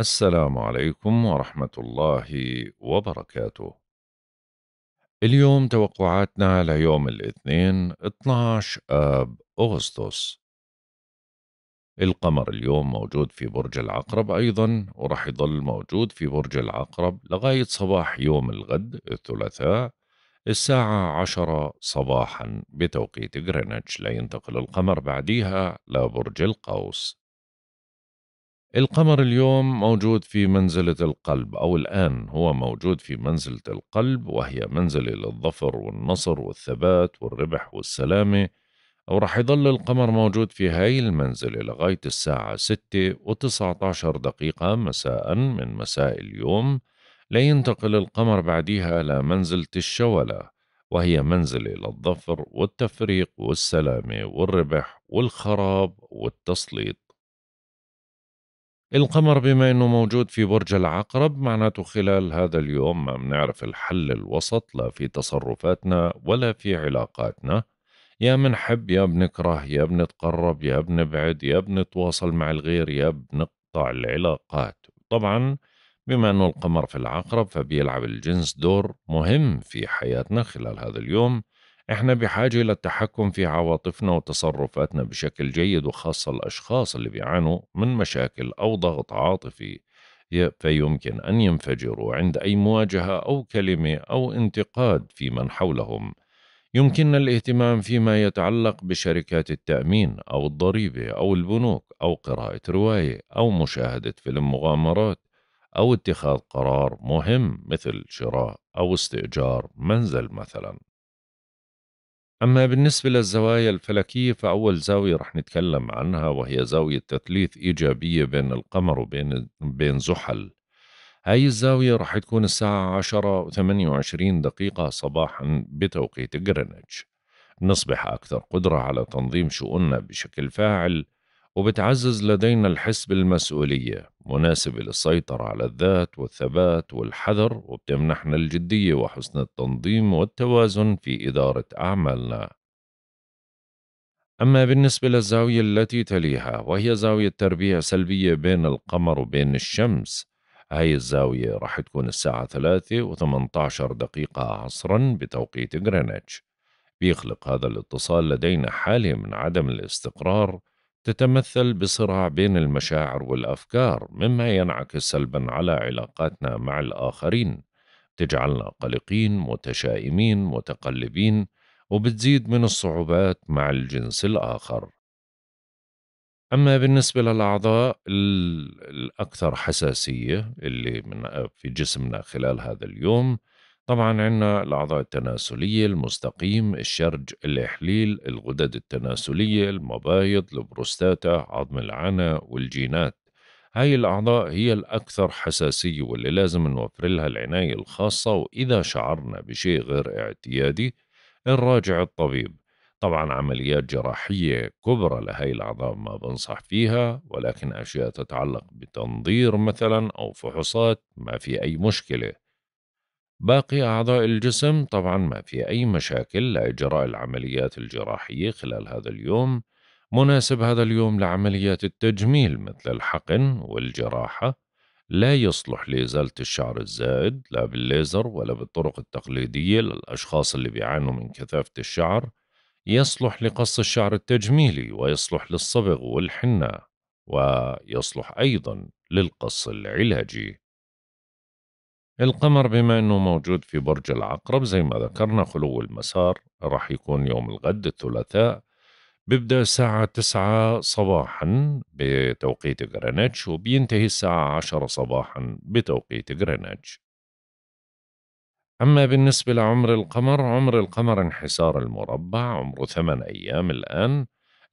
السلام عليكم ورحمة الله وبركاته. اليوم توقعاتنا ليوم الاثنين 12 آب أغسطس. القمر اليوم موجود في برج العقرب أيضا ورح يضل موجود في برج العقرب لغاية صباح يوم الغد الثلاثاء الساعة عشرة صباحا بتوقيت غرينتش لينتقل القمر بعديها لبرج القوس القمر اليوم موجود في منزلة القلب أو الآن هو موجود في منزلة القلب وهي منزلة للظفر والنصر والثبات والربح والسلامة رح يضل القمر موجود في هاي المنزلة لغاية الساعة 6 و19 دقيقة مساء من مساء اليوم لينتقل القمر بعديها لمنزلة الشولة وهي منزلة للظفر والتفريق والسلامة والربح والخراب والتسليط القمر بما انه موجود في برج العقرب معناته خلال هذا اليوم ما بنعرف الحل الوسط لا في تصرفاتنا ولا في علاقاتنا يا بنحب يا بنكره يا بنتقرب يا بنبعد يا بنتواصل مع الغير يا بنقطع العلاقات طبعا بما انه القمر في العقرب فبيلعب الجنس دور مهم في حياتنا خلال هذا اليوم احنا بحاجة للتحكم في عواطفنا وتصرفاتنا بشكل جيد وخاصة الأشخاص اللي بيعانوا من مشاكل أو ضغط عاطفي فيمكن أن ينفجروا عند أي مواجهة أو كلمة أو انتقاد في من حولهم يمكننا الاهتمام فيما يتعلق بشركات التأمين أو الضريبة أو البنوك أو قراءة رواية أو مشاهدة فيلم مغامرات أو اتخاذ قرار مهم مثل شراء أو استئجار منزل مثلاً أما بالنسبة للزوايا الفلكية فأول زاوية رح نتكلم عنها وهي زاوية تثليث إيجابية بين القمر وبين بين زحل هاي الزاوية رح تكون الساعة عشرة وثمانية وعشرين دقيقة صباحا بتوقيت جرينتش نصبح أكثر قدرة على تنظيم شؤوننا بشكل فاعل وبتعزز لدينا الحس بالمسؤولية مناسبة للسيطرة على الذات والثبات والحذر وبتمنحنا الجدية وحسن التنظيم والتوازن في إدارة أعمالنا أما بالنسبة للزاوية التي تليها وهي زاوية تربيع سلبية بين القمر وبين الشمس هاي الزاوية راح تكون الساعة 3 و 18 دقيقة عصرا بتوقيت غرينتش بيخلق هذا الاتصال لدينا حالة من عدم الاستقرار تتمثل بصراع بين المشاعر والأفكار مما ينعكس سلبا على علاقاتنا مع الآخرين تجعلنا قلقين متشائمين متقلبين وبتزيد من الصعوبات مع الجنس الآخر أما بالنسبة للأعضاء الأكثر حساسية اللي من في جسمنا خلال هذا اليوم طبعا عندنا الأعضاء التناسلية المستقيم الشرج الإحليل الغدد التناسلية المبايض البروستاتا عظم العنا والجينات هاي الأعضاء هي الأكثر حساسية واللي لازم نوفر لها العناية الخاصة وإذا شعرنا بشيء غير اعتيادي نراجع الطبيب طبعا عمليات جراحية كبرى لهي الأعضاء ما بنصح فيها ولكن أشياء تتعلق بتنظير مثلا أو فحوصات ما في أي مشكلة باقي أعضاء الجسم طبعا ما في أي مشاكل لإجراء العمليات الجراحية خلال هذا اليوم مناسب هذا اليوم لعمليات التجميل مثل الحقن والجراحة لا يصلح لإزالة الشعر الزائد لا بالليزر ولا بالطرق التقليدية للأشخاص اللي بيعانوا من كثافة الشعر يصلح لقص الشعر التجميلي ويصلح للصبغ والحنة ويصلح أيضا للقص العلاجي القمر بما أنه موجود في برج العقرب زي ما ذكرنا خلو المسار راح يكون يوم الغد الثلاثاء بيبدأ الساعة تسعة صباحا بتوقيت غرينتش وبينتهي الساعة عشرة صباحا بتوقيت غرينتش أما بالنسبة لعمر القمر عمر القمر انحسار المربع عمره ثمان أيام الآن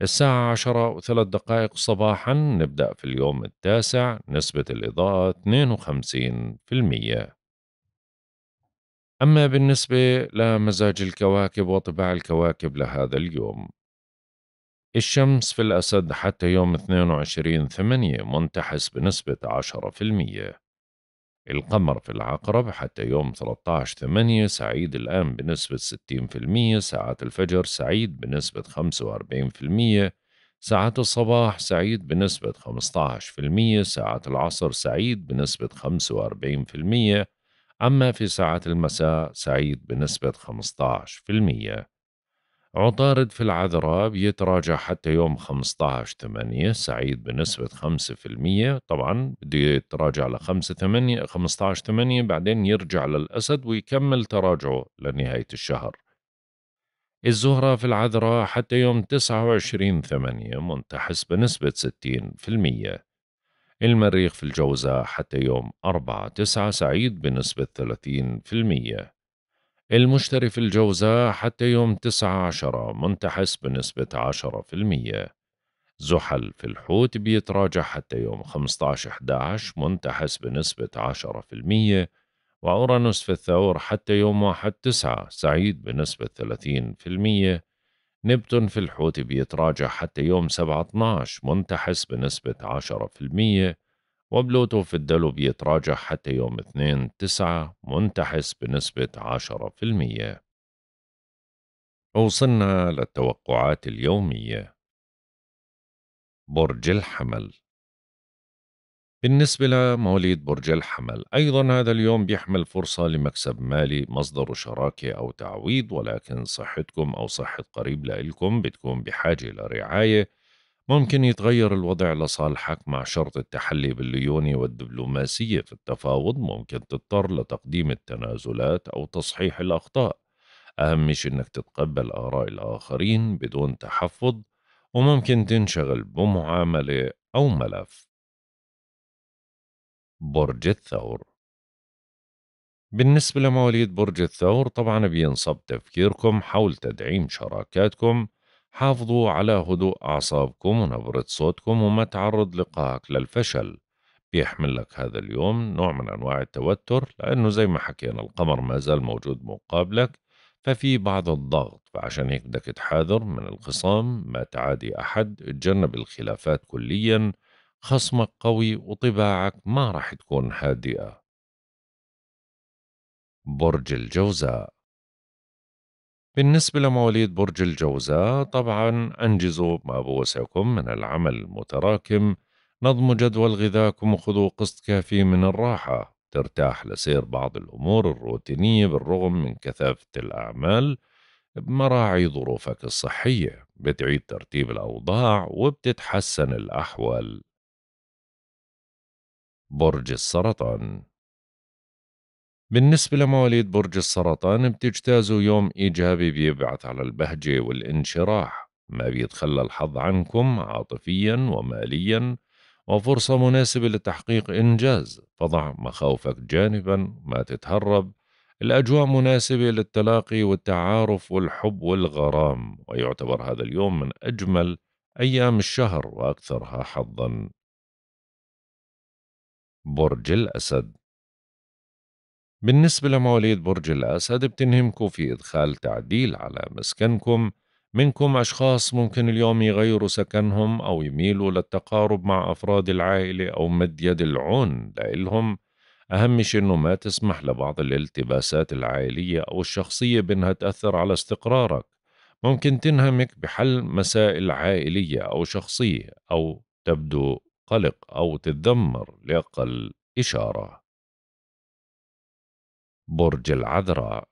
الساعة عشرة وثلاث دقائق صباحا نبدأ في اليوم التاسع نسبة الإضاءة 52% أما بالنسبة لمزاج الكواكب وطباع الكواكب لهذا اليوم الشمس في الأسد حتى يوم 22 8 منتحس بنسبة 10% القمر في العقرب حتى يوم 13 8 سعيد الآن بنسبة 60% ساعات الفجر سعيد بنسبة 45% ساعات الصباح سعيد بنسبة 15% ساعات العصر سعيد بنسبة 45% أما في ساعات المساء سعيد بنسبة 15% عطارد في العذراء بيتراجع حتى يوم 15 8 سعيد بنسبة 5% طبعا بده يتراجع ل 5 8 15 8 بعدين يرجع للأسد ويكمل تراجعه لنهاية الشهر الزهرة في العذراء حتى يوم 29 8 منتحس بنسبة 60% المريخ في الجوزاء حتى يوم 4 9 سعيد بنسبة 30% المشتري في الجوزاء حتى يوم 19 منتحس بنسبة 10% زحل في الحوت بيتراجع حتى يوم 15/11 منتحس بنسبة 10% وأورانوس في الثور حتى يوم 1/9 سعيد بنسبة 30% نبتون في الحوت بيتراجع حتى يوم سبعة 12 منتحس بنسبة 10% وبلوتو في الدلو بيتراجع حتى يوم 2 9 منتحس بنسبة 10% وصلنا للتوقعات اليومية برج الحمل بالنسبة لمواليد برج الحمل أيضا هذا اليوم بيحمل فرصة لمكسب مالي مصدر شراكة أو تعويض ولكن صحتكم أو صحة قريب لإلكم بتكون بحاجة لرعاية ممكن يتغير الوضع لصالحك مع شرط التحلي بالليونة والدبلوماسية في التفاوض ممكن تضطر لتقديم التنازلات أو تصحيح الأخطاء أهم شيء أنك تتقبل آراء الآخرين بدون تحفظ وممكن تنشغل بمعاملة أو ملف برج الثور بالنسبة لمواليد برج الثور طبعا بينصب تفكيركم حول تدعيم شراكاتكم حافظوا على هدوء أعصابكم ونبرة صوتكم وما تعرض لقاءك للفشل بيحمل لك هذا اليوم نوع من أنواع التوتر لأنه زي ما حكينا القمر ما زال موجود مقابلك ففي بعض الضغط فعشان هيك بدك تحاذر من الخصام ما تعادي أحد تجنب الخلافات كليا خصمك قوي وطباعك ما راح تكون هادئة برج الجوزاء بالنسبة لمواليد برج الجوزاء طبعا أنجزوا ما بوسعكم من العمل المتراكم نظموا جدول غذاكم وخذوا قسط كافي من الراحة ترتاح لسير بعض الأمور الروتينية بالرغم من كثافة الأعمال بمراعي ظروفك الصحية بتعيد ترتيب الأوضاع وبتتحسن الأحوال برج السرطان بالنسبة لمواليد برج السرطان بتجتازوا يوم إيجابي بيبعث على البهجة والانشراح ما بيتخلى الحظ عنكم عاطفيا وماليا وفرصة مناسبة لتحقيق إنجاز فضع مخاوفك جانبا ما تتهرب الأجواء مناسبة للتلاقي والتعارف والحب والغرام ويعتبر هذا اليوم من أجمل أيام الشهر وأكثرها حظا برج الأسد بالنسبة لمواليد برج الأسد بتنهمكم في إدخال تعديل على مسكنكم منكم أشخاص ممكن اليوم يغيروا سكنهم أو يميلوا للتقارب مع أفراد العائلة أو مد يد العون لإلهم أهم شيء أنه ما تسمح لبعض الالتباسات العائلية أو الشخصية بأنها تأثر على استقرارك ممكن تنهمك بحل مسائل عائلية أو شخصية أو تبدو قلق أو تتذمر لأقل إشارة برج العذراء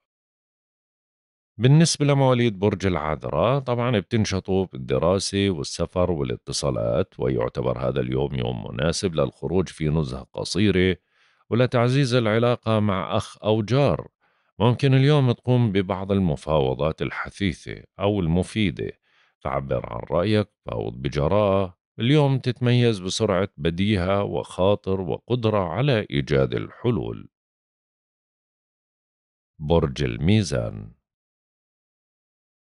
بالنسبة لمواليد برج العذراء طبعا بتنشطوا بالدراسة والسفر والاتصالات ويعتبر هذا اليوم يوم مناسب للخروج في نزهة قصيرة ولتعزيز العلاقة مع أخ أو جار ممكن اليوم تقوم ببعض المفاوضات الحثيثة أو المفيدة فعبر عن رأيك فاوض بجراءة اليوم تتميز بسرعة بديهة وخاطر وقدرة على إيجاد الحلول برج الميزان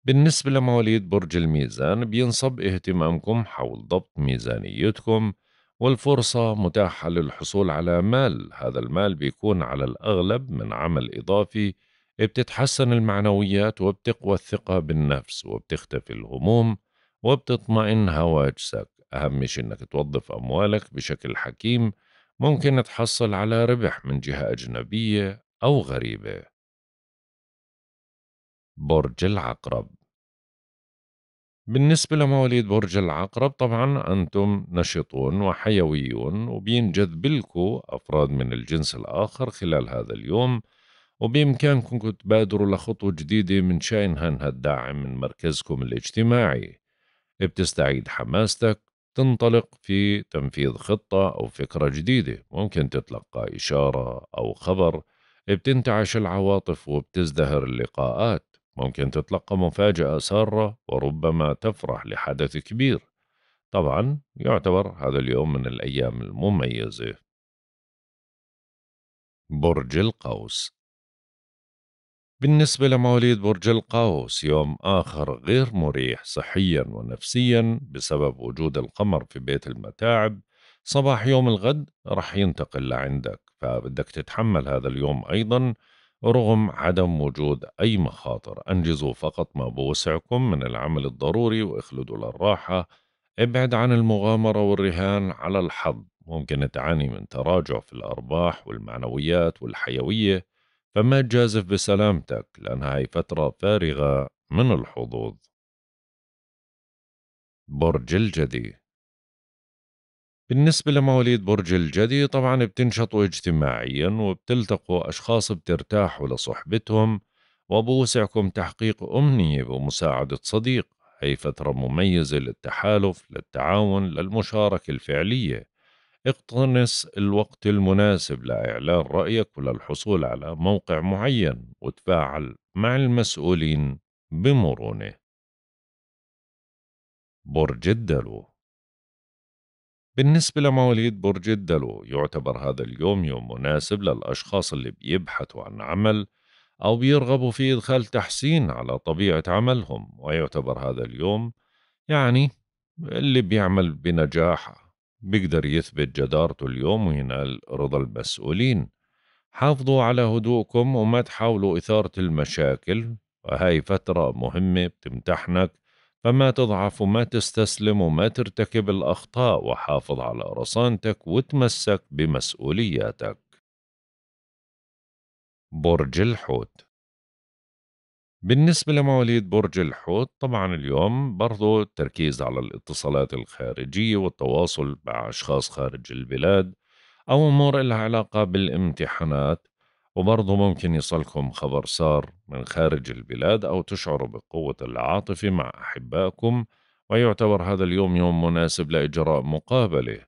بالنسبة لمواليد برج الميزان بينصب اهتمامكم حول ضبط ميزانيتكم والفرصة متاحة للحصول على مال هذا المال بيكون على الأغلب من عمل إضافي بتتحسن المعنويات وبتقوى الثقة بالنفس وبتختفي الهموم وبتطمئن هواجسك أهم شيء إنك توظف أموالك بشكل حكيم ممكن تحصل على ربح من جهة أجنبية أو غريبة برج العقرب بالنسبة لمواليد برج العقرب طبعا أنتم نشطون وحيويون وبينجذب لكم أفراد من الجنس الآخر خلال هذا اليوم وبإمكانكم تبادروا لخطوة جديدة من شأنها أنها الداعم من مركزكم الاجتماعي بتستعيد حماستك تنطلق في تنفيذ خطة أو فكرة جديدة ممكن تتلقى إشارة أو خبر بتنتعش العواطف وبتزدهر اللقاءات ممكن تتلقى مفاجأة سارة وربما تفرح لحدث كبير طبعا يعتبر هذا اليوم من الأيام المميزة برج القوس بالنسبة لمواليد برج القوس يوم آخر غير مريح صحيا ونفسيا بسبب وجود القمر في بيت المتاعب صباح يوم الغد رح ينتقل لعندك فبدك تتحمل هذا اليوم أيضا رغم عدم وجود أي مخاطر أنجزوا فقط ما بوسعكم من العمل الضروري واخلدوا للراحة ابعد عن المغامرة والرهان على الحظ ممكن تعاني من تراجع في الأرباح والمعنويات والحيوية فما تجازف بسلامتك لأنها هي فترة فارغة من الحظوظ برج الجدي بالنسبة لمواليد برج الجدي طبعا بتنشطوا اجتماعيا وبتلتقوا أشخاص بترتاحوا لصحبتهم وبوسعكم تحقيق أمنية بمساعدة صديق هي فترة مميزة للتحالف للتعاون للمشاركة الفعلية اقتنص الوقت المناسب لإعلان رأيك وللحصول على موقع معين وتفاعل مع المسؤولين بمرونة برج الدلو بالنسبة لمواليد برج الدلو يعتبر هذا اليوم يوم مناسب للأشخاص اللي بيبحثوا عن عمل أو بيرغبوا في إدخال تحسين على طبيعة عملهم ويعتبر هذا اليوم يعني اللي بيعمل بنجاح بيقدر يثبت جدارته اليوم وينال رضا المسؤولين حافظوا على هدوءكم وما تحاولوا إثارة المشاكل وهاي فترة مهمة بتمتحنك فما تضعف وما تستسلم وما ترتكب الأخطاء وحافظ على رصانتك وتمسك بمسؤولياتك برج الحوت بالنسبة لمواليد برج الحوت طبعا اليوم برضو التركيز على الاتصالات الخارجية والتواصل مع أشخاص خارج البلاد أو أمور لها علاقة بالامتحانات وبرضه ممكن يصلكم خبر سار من خارج البلاد أو تشعروا بقوة العاطفة مع أحبائكم ويعتبر هذا اليوم يوم مناسب لإجراء مقابلة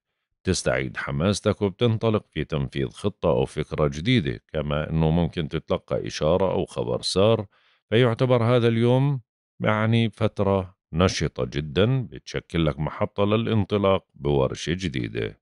تستعيد حماستك وبتنطلق في تنفيذ خطة أو فكرة جديدة كما أنه ممكن تتلقى إشارة أو خبر سار فيعتبر هذا اليوم يعني فترة نشطة جدا بتشكل لك محطة للانطلاق بورشة جديدة